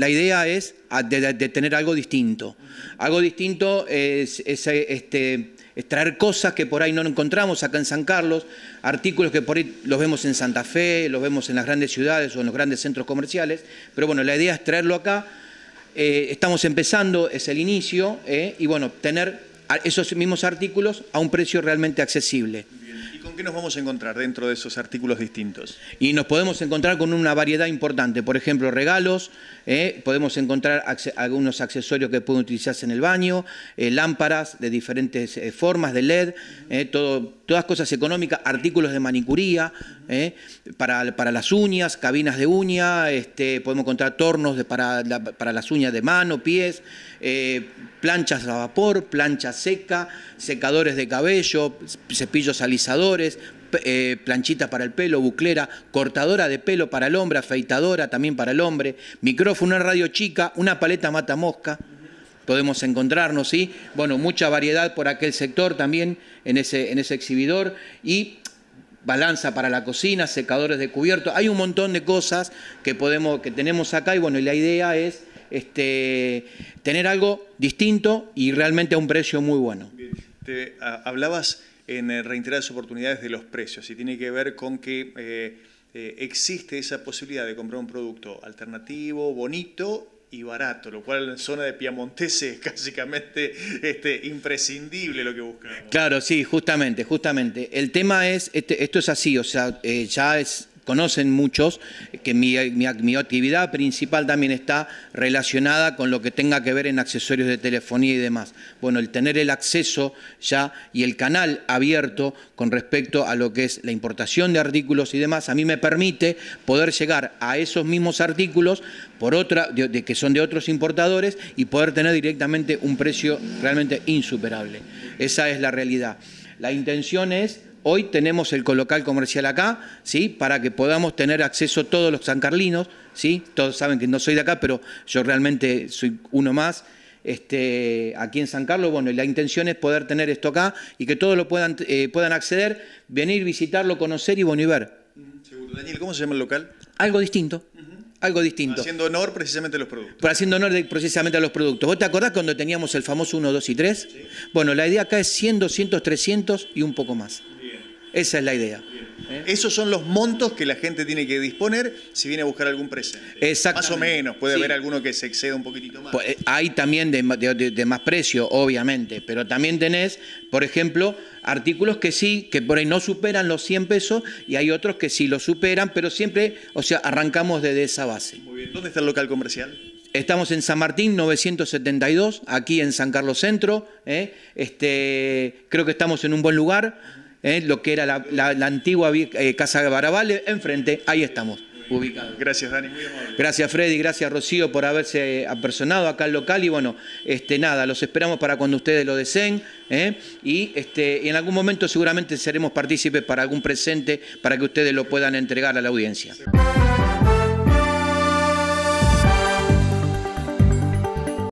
La idea es de, tener algo distinto. Algo distinto es, este, cosas que por ahí no encontramos acá en San Carlos, artículos que por ahí los vemos en Santa Fe, los vemos en las grandes ciudades o en los grandes centros comerciales, pero bueno, la idea es traerlo acá. Eh, estamos empezando, es el inicio, eh, y bueno, tener esos mismos artículos a un precio realmente accesible con qué nos vamos a encontrar dentro de esos artículos distintos? Y nos podemos encontrar con una variedad importante, por ejemplo, regalos, eh, podemos encontrar algunos accesorios que pueden utilizarse en el baño, eh, lámparas de diferentes eh, formas de LED, todo todas cosas económicas, artículos de manicuría, eh, para, las uñas, cabinas de uña, este, podemos encontrar tornos para, las uñas de mano, pies, eh, planchas a vapor, plancha seca, secadores de cabello, cepillos alisadores, eh, planchitas planchita para el pelo, buclera, cortadora de pelo para el hombre, afeitadora también para el hombre, micrófono, una radio chica, una paleta mata mosca podemos encontrarnos, y Bueno, mucha variedad por aquel sector también, en ese, en ese exhibidor, y balanza para la cocina, secadores de cubierto, hay un montón de cosas que, podemos, que tenemos acá, y bueno, y la idea es este, tener algo distinto y realmente a un precio muy bueno. Ah, hablabas en eh, reiteradas oportunidades de los precios y tiene que ver con que eh, eh, existe esa posibilidad de comprar un producto alternativo, bonito y barato, lo cual en zona de Piamontese es básicamente este, imprescindible lo que buscamos. Claro, sí, justamente, justamente. El tema es, este, esto es así, o sea, eh, ya es conocen muchos, que mi, actividad principal también está relacionada con lo que tenga que ver en accesorios de telefonía y demás. Bueno, el tener el acceso ya y el canal abierto con respecto a lo que es la importación de artículos y demás, a mí me permite poder llegar a esos mismos artículos por otra, que son de otros importadores y poder tener directamente un precio realmente insuperable. Esa es la realidad. La intención es Hoy tenemos el colocal comercial acá, ¿sí? Para que podamos tener acceso todos los sancarlinos, ¿sí? Todos saben que no soy de acá, pero yo realmente soy uno más. Este, aquí en San Carlos, bueno, la intención es poder tener esto acá y que todos lo puedan, eh, puedan acceder, venir, visitarlo, conocer y bueno, y ver. Mm, seguro. Daniel, ¿cómo se llama el local? Algo distinto. Algo distinto. Haciendo honor precisamente a los productos. ¿Por haciendo honor precisamente a los productos. ¿Vos te acordás cuando teníamos el famoso 1, 2 y 3? Bueno, la idea acá es 100, 200, 300 y un poco más. Esa es la idea. ¿Eh? Esos son los montos que la gente tiene que disponer si viene a buscar algún presente. Más o menos, puede haber alguno que se exceda un poquitito más. Pues, eh, hay también de, más precio, obviamente, pero también tenés, por ejemplo, artículos que sí, que por ahí no superan los 100 pesos y hay otros que sí lo superan, pero siempre, o sea, arrancamos desde esa base. Muy bien, ¿dónde está el local comercial? Estamos en San Martín 972, aquí en San Carlos Centro. ¿eh? Este, creo que estamos en un buen lugar ¿eh? lo que era la, antigua eh, Casa Barabales, enfrente, ahí estamos. Ubicados. Gracias, Dani, Gracias, Freddy, gracias, Rocío, por haberse apersonado acá al local. Y bueno, este, nada, los esperamos para cuando ustedes lo deseen. ¿eh? Y este, en algún momento seguramente seremos partícipes para algún presente para que ustedes lo puedan entregar a la audiencia.